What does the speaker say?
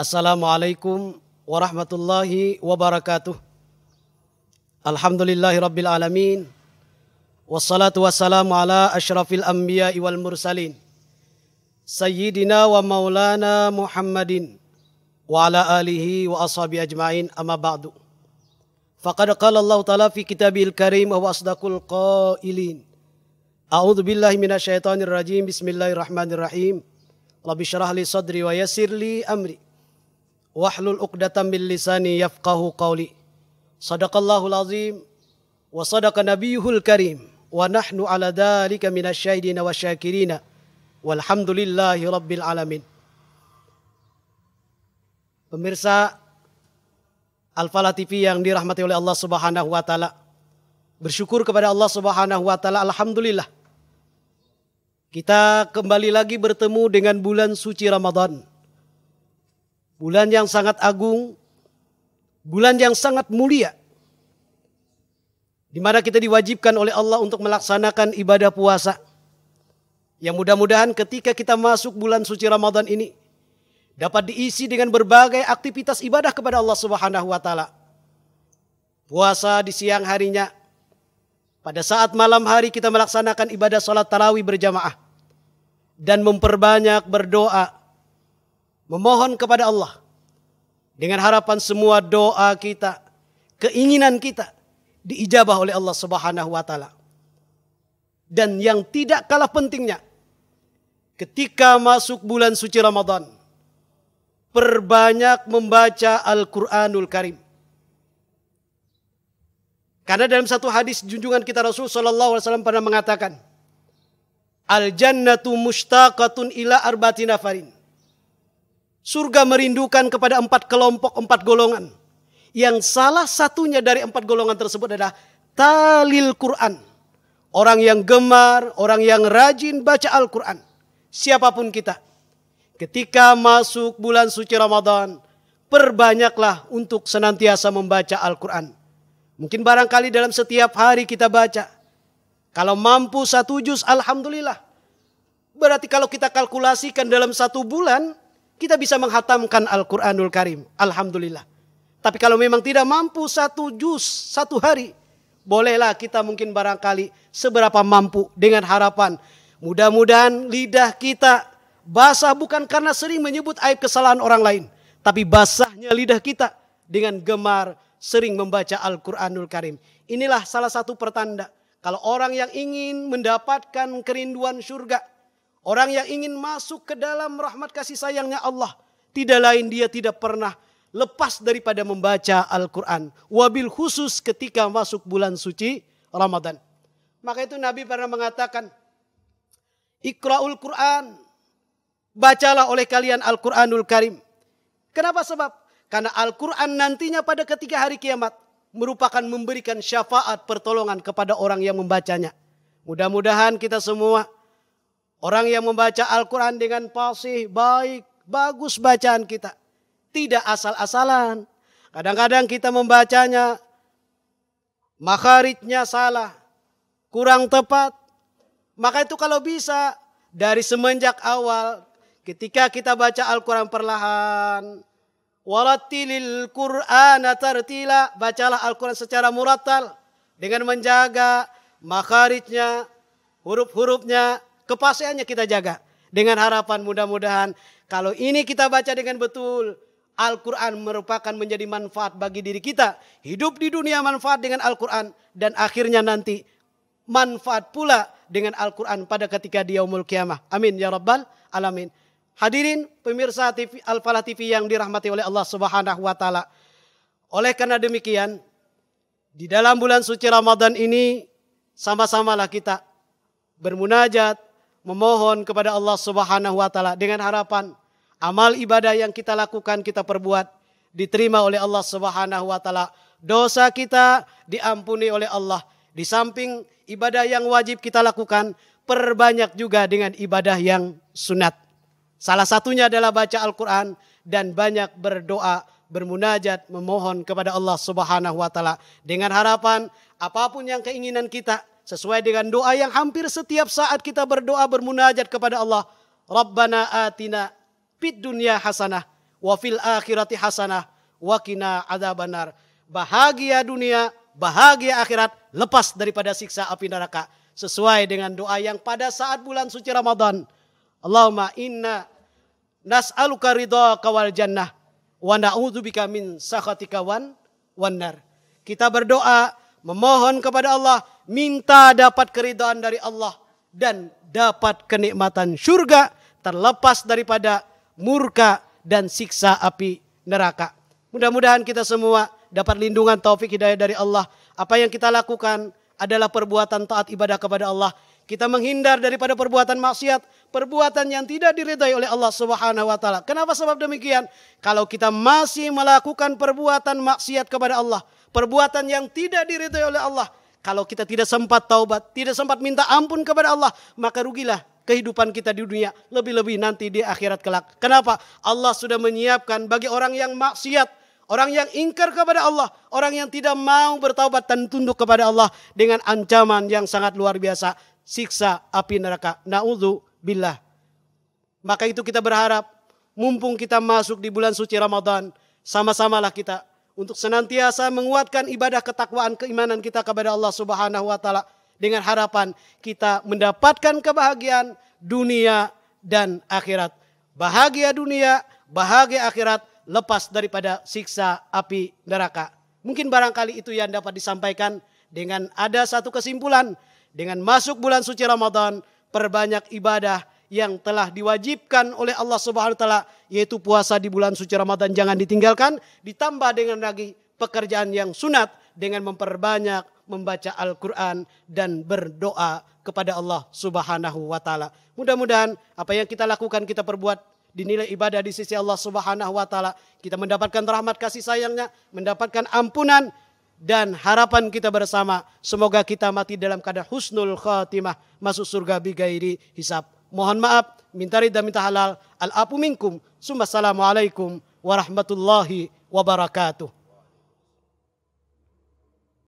Assalamualaikum warahmatullahi wabarakatuh. Alhamdulillahi rabbil alamin. Wassalatu wassalamu ala asyrafil anbiya wal mursalin. Sayyidina wa maulana Muhammadin wa ala alihi wa ashabi ajma'in amma ba'du. Faqad qala Allah ta'ala fi kitabil karim wa asdaqul qailin. A'udzu billahi minasyaitonir rajim. Bismillahirrahmanirrahim. Rabbi syrah li sadri wa yassir li amri Wahlul uqdatan bil lisani yafqahu qawli. Sadaqallahul azim. Wa sadaqa nabiyuhul karim. Wa nahnu ala dhalika minasyahidina wa syakirina. Walhamdulillahi rabbil alamin. Pemirsa Al-Falah TV yang dirahmati oleh Allah Subhanahu wa taala. Bersyukur kepada Allah Subhanahu wa taala alhamdulillah. Kita kembali lagi bertemu dengan bulan suci Ramadan bulan yang sangat agung, bulan yang sangat mulia. Di mana kita diwajibkan oleh Allah untuk melaksanakan ibadah puasa. Yang mudah-mudahan ketika kita masuk bulan suci Ramadan ini dapat diisi dengan berbagai aktivitas ibadah kepada Allah Subhanahu wa taala. Puasa di siang harinya, pada saat malam hari kita melaksanakan ibadah sholat tarawih berjamaah dan memperbanyak berdoa memohon kepada Allah dengan harapan semua doa kita, keinginan kita diijabah oleh Allah Subhanahu wa taala. Dan yang tidak kalah pentingnya ketika masuk bulan suci Ramadan perbanyak membaca Al-Qur'anul Karim. Karena dalam satu hadis junjungan kita Rasul sallallahu alaihi wasallam pernah mengatakan, Al jannatu mushtaqatun ila arbati nafarin. Surga merindukan kepada empat kelompok, empat golongan. Yang salah satunya dari empat golongan tersebut adalah talil Quran. Orang yang gemar, orang yang rajin baca Al-Quran. Siapapun kita. Ketika masuk bulan suci Ramadan, perbanyaklah untuk senantiasa membaca Al-Quran. Mungkin barangkali dalam setiap hari kita baca. Kalau mampu satu juz, Alhamdulillah. Berarti kalau kita kalkulasikan dalam satu bulan, kita bisa menghatamkan Al-Quranul Karim. Alhamdulillah. Tapi kalau memang tidak mampu satu jus satu hari. Bolehlah kita mungkin barangkali seberapa mampu dengan harapan. Mudah-mudahan lidah kita basah bukan karena sering menyebut aib kesalahan orang lain. Tapi basahnya lidah kita dengan gemar sering membaca Al-Quranul Karim. Inilah salah satu pertanda. Kalau orang yang ingin mendapatkan kerinduan surga, Orang yang ingin masuk ke dalam rahmat kasih sayangnya Allah. Tidak lain dia tidak pernah lepas daripada membaca Al-Quran. Wabil khusus ketika masuk bulan suci Ramadan. Maka itu Nabi pernah mengatakan, ikraul Quran, bacalah oleh kalian Al-Quranul Karim. Kenapa sebab? Karena Al-Quran nantinya pada ketika hari kiamat merupakan memberikan syafaat pertolongan kepada orang yang membacanya. Mudah-mudahan kita semua Orang yang membaca Al-Quran dengan fasih, baik, bagus bacaan kita. Tidak asal-asalan. Kadang-kadang kita membacanya, makharitnya salah, kurang tepat. Maka itu kalau bisa, dari semenjak awal, ketika kita baca Al-Quran perlahan, walatilil Qur'an tartila. Bacalah Al-Quran secara murattal. Dengan menjaga makharitnya, huruf-hurufnya, Kepastiannya kita jaga. Dengan harapan mudah-mudahan kalau ini kita baca dengan betul. Al-Quran merupakan menjadi manfaat bagi diri kita. Hidup di dunia manfaat dengan Al-Quran. Dan akhirnya nanti manfaat pula dengan Al-Quran pada ketika dia umul kiamah. Amin ya Rabbal Alamin. Hadirin pemirsa TV, Al-Falah TV yang dirahmati oleh Allah Subhanahu wa taala. Oleh karena demikian, di dalam bulan suci Ramadan ini sama-samalah kita bermunajat, memohon kepada Allah Subhanahu wa taala dengan harapan amal ibadah yang kita lakukan kita perbuat diterima oleh Allah Subhanahu wa taala. Dosa kita diampuni oleh Allah. Di samping ibadah yang wajib kita lakukan, perbanyak juga dengan ibadah yang sunat. Salah satunya adalah baca Al-Qur'an dan banyak berdoa, bermunajat, memohon kepada Allah Subhanahu wa taala dengan harapan apapun yang keinginan kita sesuai dengan doa yang hampir setiap saat kita berdoa bermunajat kepada Allah. Rabbana atina fid dunya hasanah wa fil akhirati hasanah wa qina adzabannar. Bahagia dunia, bahagia akhirat, lepas daripada siksa api neraka sesuai dengan doa yang pada saat bulan suci Ramadan. Allahumma inna nas'aluka ridhaka wal jannah wa na'udzubika min sakhatika wan wannar. Kita berdoa memohon kepada Allah minta dapat keridhaan dari Allah dan dapat kenikmatan syurga terlepas daripada murka dan siksa api neraka. Mudah-mudahan kita semua dapat lindungan taufik hidayah dari Allah. Apa yang kita lakukan adalah perbuatan taat ibadah kepada Allah. Kita menghindar daripada perbuatan maksiat, perbuatan yang tidak diridai oleh Allah Subhanahu wa taala. Kenapa sebab demikian? Kalau kita masih melakukan perbuatan maksiat kepada Allah, perbuatan yang tidak diridai oleh Allah, kalau kita tidak sempat taubat, tidak sempat minta ampun kepada Allah, maka rugilah kehidupan kita di dunia, lebih-lebih nanti di akhirat kelak. Kenapa? Allah sudah menyiapkan bagi orang yang maksiat, orang yang ingkar kepada Allah, orang yang tidak mau bertaubat dan tunduk kepada Allah dengan ancaman yang sangat luar biasa, siksa api neraka. Nauzu billah. Maka itu kita berharap mumpung kita masuk di bulan suci Ramadan, sama-samalah kita untuk senantiasa menguatkan ibadah ketakwaan keimanan kita kepada Allah Subhanahu wa taala dengan harapan kita mendapatkan kebahagiaan dunia dan akhirat. Bahagia dunia, bahagia akhirat lepas daripada siksa api neraka. Mungkin barangkali itu yang dapat disampaikan dengan ada satu kesimpulan dengan masuk bulan suci Ramadan perbanyak ibadah yang telah diwajibkan oleh Allah Subhanahu wa taala yaitu puasa di bulan suci Ramadan jangan ditinggalkan ditambah dengan lagi pekerjaan yang sunat dengan memperbanyak membaca Al-Qur'an dan berdoa kepada Allah Subhanahu wa taala. Mudah-mudahan apa yang kita lakukan kita perbuat dinilai ibadah di sisi Allah Subhanahu wa taala. Kita mendapatkan rahmat kasih sayangnya, mendapatkan ampunan dan harapan kita bersama semoga kita mati dalam keadaan husnul khatimah masuk surga bigairi hisab. Mohon maaf, minta ridha minta halal. Al-apu minkum. Assalamualaikum warahmatullahi wabarakatuh.